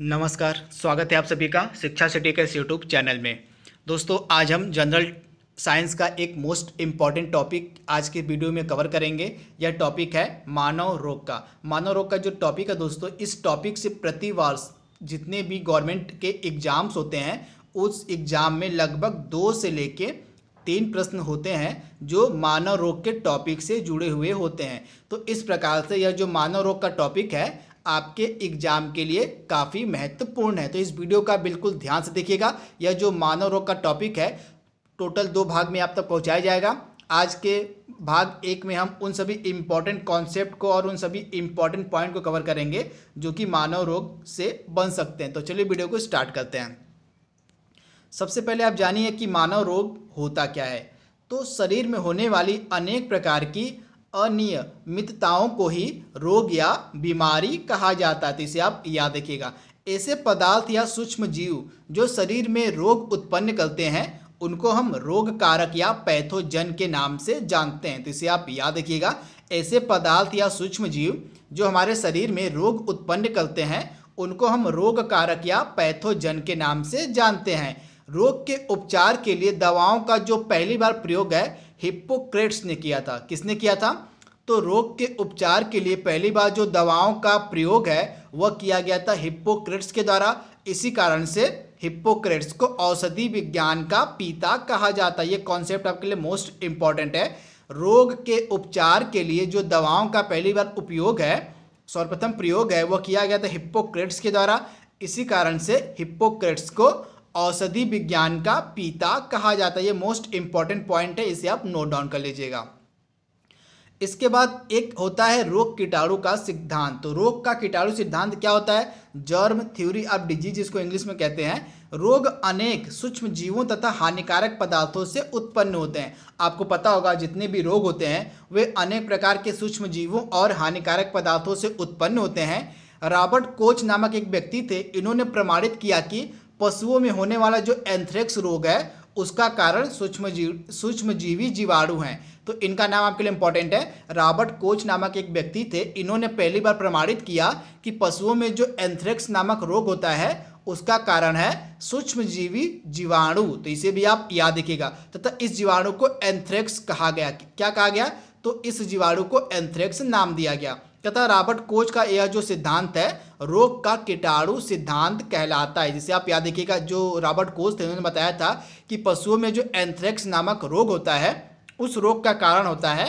नमस्कार स्वागत है आप सभी का शिक्षा सिटी के इस यूट्यूब चैनल में दोस्तों आज हम जनरल साइंस का एक मोस्ट इम्पॉर्टेंट टॉपिक आज के वीडियो में कवर करेंगे यह टॉपिक है मानव रोग का मानव रोग का जो टॉपिक है दोस्तों इस टॉपिक से प्रति वर्ष जितने भी गवर्नमेंट के एग्ज़ाम्स होते हैं उस एग्ज़ाम में लगभग दो से लेके तीन प्रश्न होते हैं जो मानव रोग के टॉपिक से जुड़े हुए होते हैं तो इस प्रकार से यह जो मानव रोग का टॉपिक है आपके एग्जाम के लिए काफ़ी महत्वपूर्ण है तो इस वीडियो का बिल्कुल ध्यान से देखिएगा यह जो मानव रोग का टॉपिक है टोटल दो भाग में आप तक पहुँचाया जाएगा आज के भाग एक में हम उन सभी इम्पॉर्टेंट कॉन्सेप्ट को और उन सभी इम्पॉर्टेंट पॉइंट को कवर करेंगे जो कि मानव रोग से बन सकते हैं तो चलिए वीडियो को स्टार्ट करते हैं सबसे पहले आप जानिए कि मानव रोग होता क्या है तो शरीर में होने वाली अनेक प्रकार की अनियमितताओं को ही रोग या बीमारी कहा जाता है तो इसे आप याद रखिएगा ऐसे पदार्थ या सूक्ष्म जीव जो शरीर में रोग उत्पन्न करते हैं उनको हम रोग कारक या पैथोजन के नाम से जानते हैं तो इसे आप याद रखिएगा ऐसे पदार्थ या सूक्ष्म जीव जो हमारे शरीर में रोग उत्पन्न करते हैं उनको हम रोग कारक या पैथोजन के नाम से जानते हैं रोग के उपचार के लिए दवाओं का जो पहली बार प्रयोग है हिप्पोक्रेट्स ने किया था किसने किया था तो रोग के उपचार के लिए पहली बार जो दवाओं का प्रयोग है वह किया गया था हिप्पोक्रेट्स के द्वारा इसी कारण से हिप्पोक्रेट्स को औषधि विज्ञान का पिता कहा जाता है ये कॉन्सेप्ट आपके लिए मोस्ट इम्पॉर्टेंट है रोग के उपचार के लिए जो दवाओं का पहली बार उपयोग है सर्वप्रथम प्रयोग है वह किया गया था हिप्पोक्रेट्स के द्वारा इसी कारण से हिप्पोक्रेट्स को औषधि विज्ञान का पिता कहा जाता है ये मोस्ट इम्पॉर्टेंट पॉइंट है इसे आप नोट डाउन कर लीजिएगा इसके बाद एक होता है रोग कीटाणु का सिद्धांत तो रोग का कीटाणु सिद्धांत क्या होता है जर्म थ्योरी ऑफ डिजीज इसको इंग्लिश में कहते हैं रोग अनेक सूक्ष्म जीवों तथा हानिकारक पदार्थों से उत्पन्न होते हैं आपको पता होगा जितने भी रोग होते हैं वे अनेक प्रकार के सूक्ष्म जीवों और हानिकारक पदार्थों से उत्पन्न होते हैं रॉबर्ट कोच नामक एक व्यक्ति थे इन्होंने प्रमाणित किया कि पशुओं में होने वाला जो एंथ्रेक्स रोग है उसका कारण सूक्ष्म जीव सूक्ष्मजीवी जीवाणु हैं तो इनका नाम आपके लिए इंपॉर्टेंट है रॉबर्ट कोच नामक एक व्यक्ति थे इन्होंने पहली बार प्रमाणित किया कि पशुओं में जो एंथ्रेक्स नामक रोग होता है उसका कारण है सूक्ष्मजीवी जीवाणु तो इसे भी आप याद रखिएगा तथा तो इस जीवाणु को एंथ्रेक्स कहा गया क्या कहा गया तो इस जीवाणु को एंथ्रेक्स नाम दिया गया कहता रॉबर्ट कोच का यह जो सिद्धांत है रोग का कीटाणु सिद्धांत कहलाता है जिसे आप याद देखिएगा जो रॉबर्ट कोच थे उन्होंने बताया था कि पशुओं में जो एंथ्रेक्स नामक रोग होता है उस रोग का कारण होता है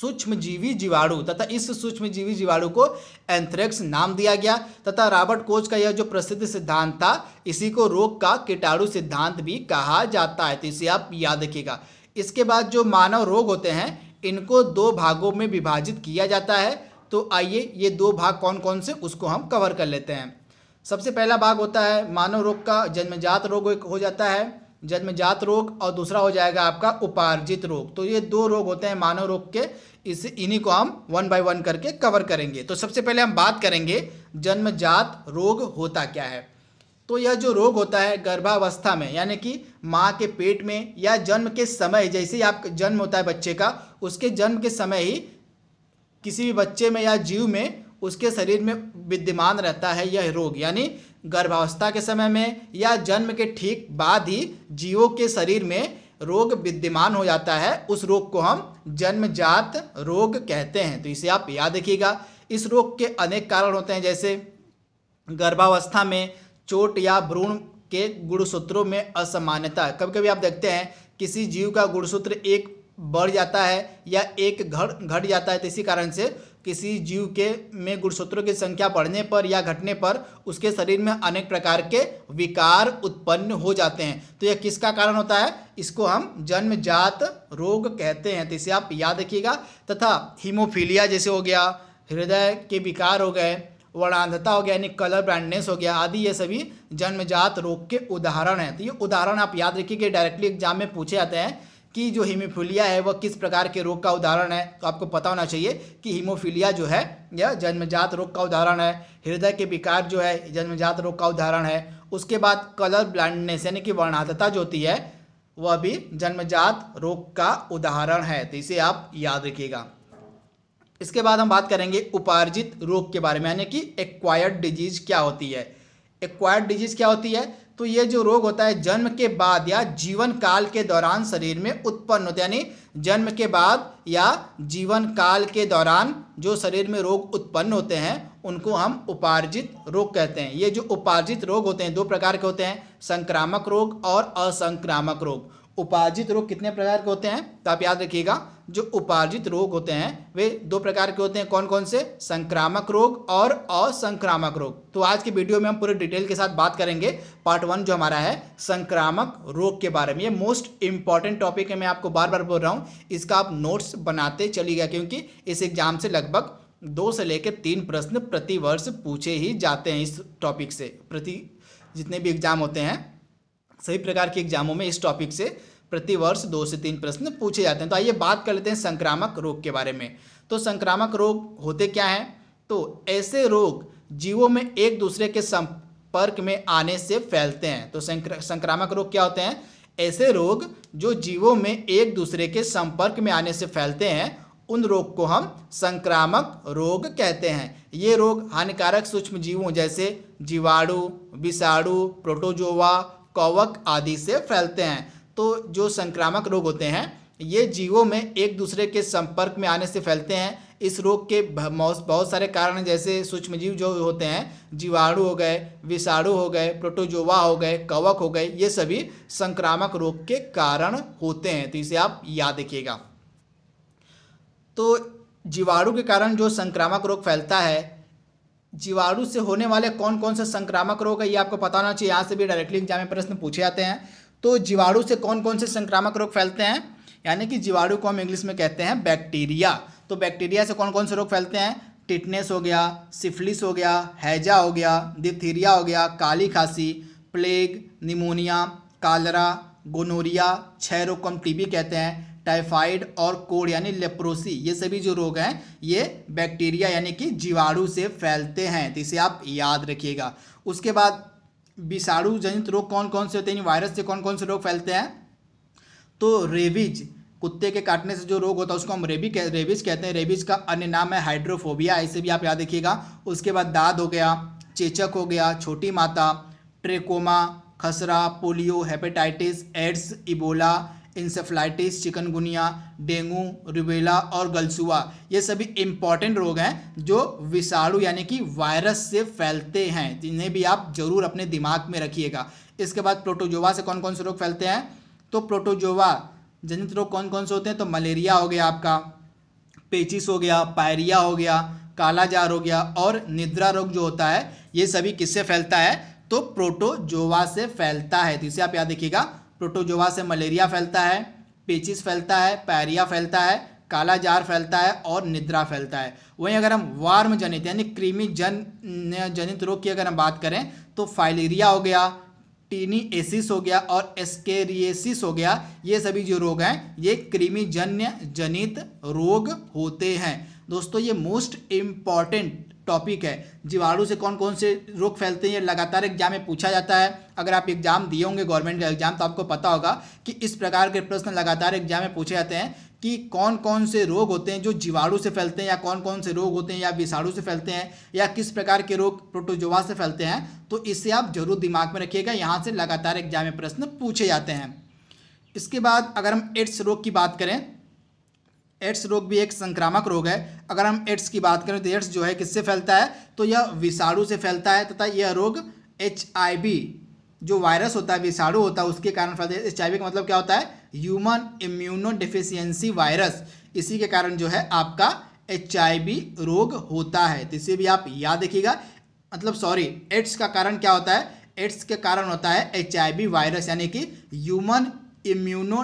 सूक्ष्मजीवी जीवाणु तथा इस सूक्ष्मजीवी जीवाणु को एंथ्रेक्स नाम दिया गया तथा रॉबर्ट कोच का यह जो प्रसिद्ध सिद्धांत था इसी को रोग का कीटाणु सिद्धांत भी कहा जाता है तो इसे आप याद रखिएगा इसके बाद जो मानव रोग होते हैं इनको दो भागों में विभाजित किया जाता है तो आइए ये दो भाग कौन कौन से उसको हम कवर कर लेते हैं सबसे पहला भाग होता है मानव रोग का जन्मजात रोग एक हो जाता है जन्मजात रोग और दूसरा हो जाएगा आपका उपार्जित रोग तो ये दो रोग होते हैं मानव रोग के इस इन्हीं को हम वन बाय वन करके कवर करेंगे तो सबसे पहले हम बात करेंगे जन्मजात रोग होता क्या है तो यह जो रोग होता है गर्भावस्था में यानी कि माँ के पेट में या जन्म के समय जैसे ही आप जन्म होता है बच्चे का उसके जन्म के समय ही किसी भी बच्चे में या जीव में उसके शरीर में विद्यमान रहता है यह रोग यानी गर्भावस्था के समय में या जन्म के ठीक बाद ही जीवों के शरीर में रोग विद्यमान हो जाता है उस रोग को हम जन्मजात रोग कहते हैं तो इसे आप याद रखिएगा इस रोग के अनेक कारण होते हैं जैसे गर्भावस्था में चोट या भ्रूण के गुणसूत्रों में असमान्यता कभी कभी आप देखते हैं किसी जीव का गुणसूत्र एक बढ़ जाता है या एक घट घट जाता है तो इसी कारण से किसी जीव के में गुणसूत्रों की संख्या बढ़ने पर या घटने पर उसके शरीर में अनेक प्रकार के विकार उत्पन्न हो जाते हैं तो यह किसका कारण होता है इसको हम जन्मजात रोग कहते हैं तो इसे आप याद रखिएगा तथा हीमोफीलिया जैसे हो गया हृदय के विकार हो गए वर्णांधता हो गया यानी कलर ब्रांडनेस हो गया आदि ये सभी जन्मजात रोग के उदाहरण हैं तो ये उदाहरण आप याद रखिए कि डायरेक्टली एग्जाम में पूछे जाते हैं कि जो हीमोफीलिया है वह किस प्रकार के रोग का उदाहरण है तो आपको पता होना चाहिए कि हीमोफीलिया जो है यह जन्मजात रोग का उदाहरण है हृदय के विकार जो है जन्मजात रोग का उदाहरण है उसके बाद कलर ब्लाइंडनेस यानी कि वर्णातता जो होती है वह भी जन्मजात रोग का उदाहरण है तो इसे आप याद रखिएगा इसके बाद हम बात करेंगे उपार्जित रोग के बारे में यानी कि एक्वायर्ड डिजीज क्या होती है एक्वायर्ड डिजीज क्या होती है तो ये जो रोग होता है जन्म के बाद या जीवन काल के दौरान शरीर में उत्पन्न होता है यानी जन्म के बाद या जीवन काल के दौरान जो शरीर में रोग उत्पन्न होते हैं उनको हम उपार्जित रोग कहते हैं ये जो उपार्जित रोग होते हैं दो प्रकार के होते हैं संक्रामक रोग और असंक्रामक रोग उपार्जित रोग कितने प्रकार के होते हैं तो आप याद रखिएगा जो उपार्जित रोग होते हैं वे दो प्रकार के होते हैं कौन कौन से संक्रामक रोग और असंक्रामक रोग तो आज के वीडियो में हम पूरे डिटेल के साथ बात करेंगे पार्ट वन जो हमारा है संक्रामक रोग के बारे में ये मोस्ट इंपॉर्टेंट टॉपिक है मैं आपको बार बार बोल रहा हूँ इसका आप नोट्स बनाते चलिएगा क्योंकि इस एग्जाम से लगभग दो से लेकर तीन प्रश्न प्रतिवर्ष पूछे ही जाते हैं इस टॉपिक से प्रति जितने भी एग्जाम होते हैं सभी प्रकार के एग्जामों में इस टॉपिक से प्रतिवर्ष दो से तीन प्रश्न पूछे जाते हैं तो आइए बात कर लेते हैं संक्रामक रोग के बारे में तो संक्रामक रोग होते क्या हैं तो ऐसे रोग जीवों में एक दूसरे के संपर्क में आने से फैलते हैं तो संक्रामक रोग क्या होते हैं ऐसे रोग जो जीवों में एक दूसरे के संपर्क में आने से फैलते हैं उन रोग को हम संक्रामक रोग कहते हैं ये रोग हानिकारक सूक्ष्म जीवों जैसे जीवाणु विषाणु प्रोटोजोवा कवक आदि से फैलते हैं तो जो संक्रामक रोग होते हैं ये जीवों में एक दूसरे के संपर्क में आने से फैलते हैं इस रोग के बहुत सारे कारण हैं जैसे सूक्ष्मजीव जो होते हैं जीवाणु हो गए विषाणु हो गए प्रोटोजोवा हो गए कवक हो गए ये सभी संक्रामक रोग के कारण होते हैं तो इसे आप याद रखिएगा तो जीवाणु के कारण जो संक्रामक रोग फैलता है जीवाणु से होने वाले कौन कौन से संक्रामक रोग है ये आपको पता होना चाहिए यहाँ से भी डायरेक्टली एग्जाम में प्रश्न पूछे जाते हैं तो जीवाणु से कौन कौन से संक्रामक रोग फैलते हैं यानी कि जीवाणु को हम इंग्लिश में कहते हैं बैक्टीरिया तो बैक्टीरिया से कौन कौन से रोग फैलते हैं टिटनेस हो गया सिफलिस हो गया हैजा हो गया डिथीरिया हो गया काली खांसी प्लेग निमोनिया कालरा गोनोरिया क्षय रोग को हम टीबी कहते हैं टाइफाइड और कोड यानी लेप्रोसी ये सभी जो रोग हैं ये बैक्टीरिया यानी कि जीवाणु से फैलते हैं तो इसे आप याद रखिएगा उसके बाद विषाणु जनित रोग कौन कौन से होते हैं वायरस से कौन कौन से रोग फैलते हैं तो रेबीज कुत्ते के काटने से जो रोग होता है उसको हम रेबी कह, रेबीज कहते हैं रेबीज का अन्य नाम है हाइड्रोफोबिया ऐसे भी आप याद रखिएगा उसके बाद दाद हो गया चेचक हो गया छोटी माता ट्रेकोमा खसरा polio hepatitis AIDS Ebola encephalitis chikungunya dengue rubella और गलसुआ ये सभी इम्पॉर्टेंट रोग हैं जो विषाणु यानी कि वायरस से फैलते हैं जिन्हें भी आप जरूर अपने दिमाग में रखिएगा इसके बाद प्रोटोजोवा से कौन कौन से रोग फैलते हैं तो प्रोटोजोवा जनित रोग कौन कौन से होते हैं तो मलेरिया हो गया आपका पेचिस हो गया पायरिया हो गया कालाजार हो गया और निद्रा रोग जो होता है ये सभी किससे फैलता है तो प्रोटोजोवा से फैलता है तो इसे आप याद रखिएगा प्रोटोजोवा से मलेरिया फैलता है पेचिस फैलता है पैरिया फैलता है काला जार फैलता है और निद्रा फैलता है वहीं अगर हम वार्म जनित यानी क्रीमी जन जनित रोग की अगर हम बात करें तो फाइलेरिया हो गया टीनी एसिस हो गया और एस्केरिएसिस हो गया ये सभी जो रोग हैं ये कृमिजन्य जनित रोग होते हैं दोस्तों ये मोस्ट इम्पॉर्टेंट टॉपिक है जीवाणु से कौन कौन से रोग फैलते हैं लगातार एग्जाम में पूछा जाता है अगर आप एग्जाम दिए होंगे गवर्नमेंट का एग्जाम तो आपको पता होगा कि इस प्रकार के प्रश्न लगातार एग्जाम में पूछे जाते हैं कि कौन कौन से रोग होते हैं जो जीवाणु से फैलते हैं या कौन कौन से रोग होते हैं या विषाणु से फैलते हैं या किस प्रकार के रोग प्रोटोजोवा से फैलते हैं तो इसे आप जरूर दिमाग में रखिएगा यहाँ से लगातार एग्जाम में प्रश्न पूछे जाते हैं इसके बाद अगर हम एड्स रोग की बात करें एड्स रोग भी एक संक्रामक रोग है अगर हम एड्स की बात करें तो एड्स जो है किससे फैलता है तो यह विषाणु से फैलता है तथा यह रोग एच जो वायरस होता है विषाणु होता है उसके कारण फैलता है एच का मतलब क्या होता है ह्यूमन इम्यूनो डिफिशियंसी वायरस इसी के कारण जो है आपका एच रोग होता है तो इसे भी आप याद रखिएगा मतलब सॉरी एड्स का कारण क्या होता है एड्स के कारण होता है एच वायरस यानी कि ह्यूमन इम्यूनो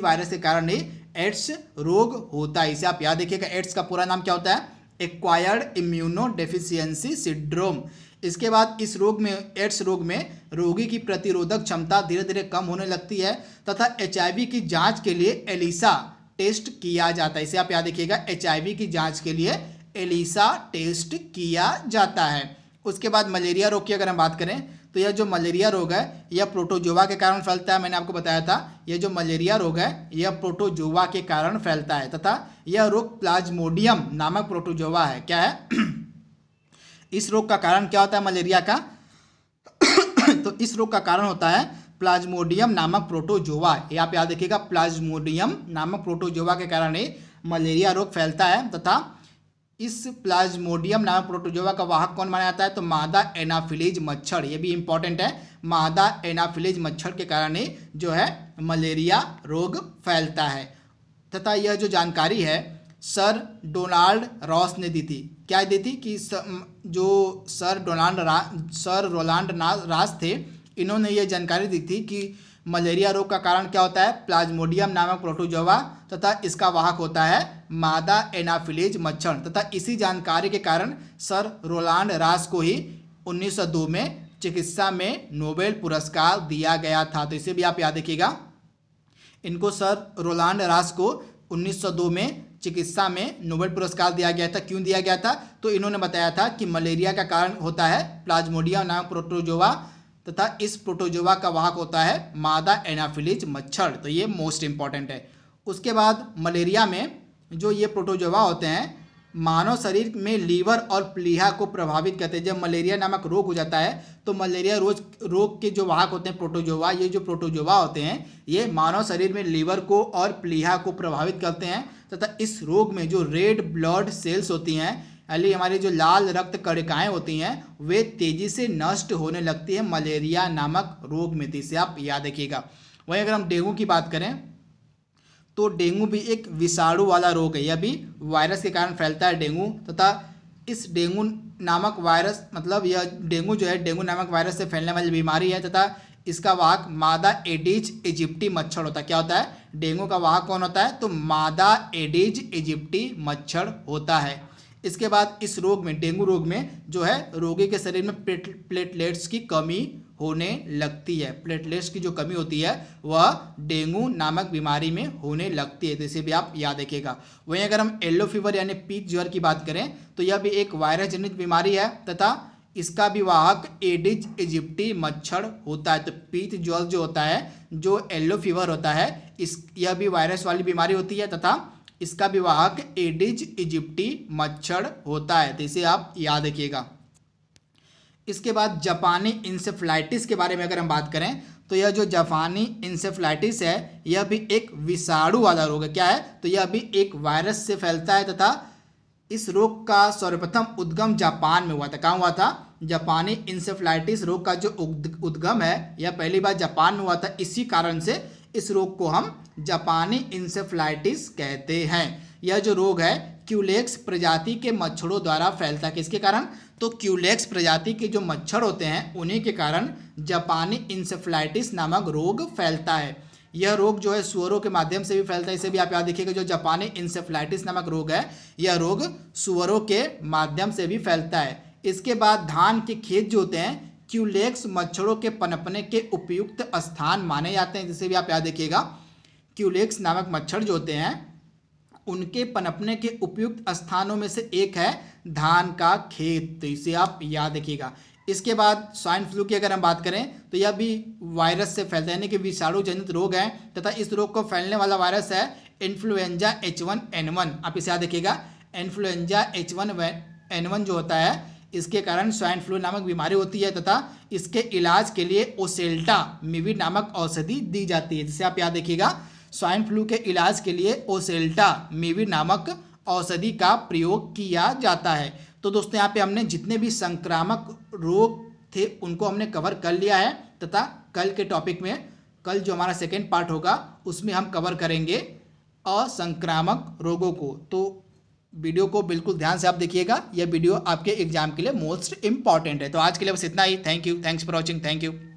वायरस के कारण ही एड्स रोग होता है इसे आप याद देखिएगा एड्स का पूरा नाम क्या होता है एक्वायर्ड इम्यूनो डेफिशियंसी सिड्रोम इसके बाद इस रोग में एड्स रोग में रोगी की प्रतिरोधक क्षमता धीरे धीरे कम होने लगती है तथा एच की जांच के लिए एलिसा टेस्ट किया जाता है इसे आप याद देखिएगा एच की जांच के लिए एलिसा टेस्ट किया जाता है उसके बाद मलेरिया रोग की अगर हम बात करें तो यह जो मलेरिया रोग है यह प्रोटोजोवा के कारण फैलता है मैंने आपको बताया था यह जो मलेरिया रोग है यह प्रोटोजोवा के कारण फैलता है तथा यह रोग प्लाज्मोडियम नामक प्रोटोजोवा है क्या है इस रोग का कारण क्या होता है मलेरिया का तो इस रोग का कारण होता है प्लाज्मोडियम नामक प्रोटोजोवा ये आप याद रखिएगा प्लाज्मोडियम नामक प्रोटोजोवा के कारण ही मलेरिया रोग फैलता है तथा इस प्लाज्मोडियम नामक प्रोटोजोवा का वाहक कौन माना जाता है तो मादा एनाफिलीज मच्छर ये भी इंपॉर्टेंट है मादा एनाफिलीज मच्छर के कारण ही जो है मलेरिया रोग फैलता है तथा यह जो जानकारी है सर डोनाल्ड रॉस ने दी थी क्या दी थी कि जो सर डोनाल्ड रा सर रोलांड रास थे इन्होंने यह जानकारी दी थी कि मलेरिया रोग का कारण क्या होता है प्लाज्मोडियम नामक प्रोटोजोवा तथा इसका वाहक होता है मादा एनाफिलीज मच्छर तथा इसी जानकारी के कारण सर रोलांड रास को ही 1902 में चिकित्सा में नोबेल पुरस्कार दिया गया था तो इसे भी आप याद रखिएगा इनको सर रोलांड रास को 1902 में चिकित्सा में नोबेल पुरस्कार दिया गया था क्यों दिया गया था तो इन्होंने बताया था कि मलेरिया का कारण होता है प्लाज्मोडिया नाम प्रोटोजोवा तथा इस प्रोटोजोवा का वाहक होता है मादा एनाफिलिज मच्छर तो ये मोस्ट इम्पॉर्टेंट है उसके बाद मलेरिया में जो ये प्रोटोजोवा होते हैं मानव शरीर में लीवर और प्लीहा को प्रभावित करते हैं जब मलेरिया नामक रोग हो जाता है तो मलेरिया रोज रोग के जो वाहक होते हैं प्रोटोजोवा ये जो प्रोटोजोवा होते हैं ये मानव शरीर में लीवर को और प्लीहा को प्रभावित करते हैं तथा इस रोग में जो रेड ब्लड सेल्स होती हैं यानी हमारी जो लाल रक्त कणिकाएँ होती हैं वे तेजी से नष्ट होने लगती है मलेरिया नामक रोग में इसे आप याद रखिएगा वहीं अगर हम डेंगू की बात करें तो डेंगू भी एक विषाणु वाला रोग है यह भी वायरस के कारण फैलता है डेंगू तथा इस डेंगू नामक वायरस मतलब यह डेंगू जो है डेंगू नामक वायरस से फैलने वाली बीमारी है तथा इसका वाहक मादा एडिज इजिप्टी मच्छर होता है क्या होता है डेंगू का वाहक कौन होता है तो मादा एडिज इजिप्टी मच्छर होता है इसके बाद इस रोग में डेंगू रोग में जो है रोगी के शरीर में प्लेटलेट्स की कमी होने लगती है प्लेटलेट्स की जो कमी होती है वह डेंगू नामक बीमारी में होने लगती है तो इसे भी आप याद रखिएगा वहीं अगर हम येल्लो फीवर यानी पीक ज्वर की बात करें तो यह भी एक वायरस जनित बीमारी है तथा इसका भी वाहक एडिज इजिप्टी मच्छर होता है तो पीत ज्वर जो होता है जो येल्लो फीवर होता है इस यह भी वायरस वाली बीमारी होती है तथा इसका विवाहक एडिज इजिप्टी मच्छर होता है तो इसे आप याद रखिएगा इसके बाद जापानी इंसेफ्लाइटिस के बारे में अगर हम बात करें तो यह जो जापानी इंसेफ्लाइटिस है यह भी एक विषाणु वाला रोग है क्या है तो यह भी एक वायरस से फैलता है तथा इस रोग का सर्वप्रथम उद्गम जापान में हुआ था कहाँ हुआ था जापानी इंसेफ्लाइटिस रोग का जो उद्गम है यह पहली बार जापान में हुआ था इसी कारण से इस रोग को हम जापानी इंसेफ्लाइटिस कहते हैं यह जो रोग है क्यूलेक्स प्रजाति के मच्छरों द्वारा फैलता है किसके कारण तो क्यूलेक्स प्रजाति के जो मच्छर होते हैं उन्हीं के कारण जापानी इंसेफ्लाइटिस नामक रोग फैलता है यह रोग जो है सुअरों के माध्यम से भी फैलता है इसे भी आप याद देखिएगा जो जापानी इंसेफ्लाइटिस नामक रोग है यह रोग सुअरों के माध्यम से भी फैलता है इसके बाद धान के खेत जो होते हैं क्यूलेक्स मच्छरों के पनपने के उपयुक्त स्थान माने जाते हैं जिसे भी आप याद देखिएगा क्यूलेक्स नामक मच्छर जो होते हैं उनके पनपने के उपयुक्त स्थानों में से एक है धान का खेत तो इसे आप याद रखिएगा इसके बाद स्वाइन फ्लू की अगर हम बात करें तो यह भी वायरस से फैलता है यानी कि विषाणु जनित रोग है तथा इस रोग को फैलने वाला वायरस है influenza H one N one आप इसे याद रखिएगा influenza H one N one जो होता है इसके कारण स्वाइन फ्लू नामक बीमारी होती है तथा इसके इलाज के लिए ओसेल्टा मिवी नामक औषधि दी जाती है जिसे आप याद रखिएगा स्वाइन फ्लू के इलाज के लिए ओसेल्टा मेवी नामक औषधि का प्रयोग किया जाता है तो दोस्तों यहाँ पे हमने जितने भी संक्रामक रोग थे उनको हमने कवर कर लिया है तथा कल के टॉपिक में कल जो हमारा सेकेंड पार्ट होगा उसमें हम कवर करेंगे असंक्रामक रोगों को तो वीडियो को बिल्कुल ध्यान से आप देखिएगा यह वीडियो आपके एग्जाम के लिए मोस्ट इंपॉर्टेंट है तो आज के लिए बस इतना ही thank you thanks for watching thank you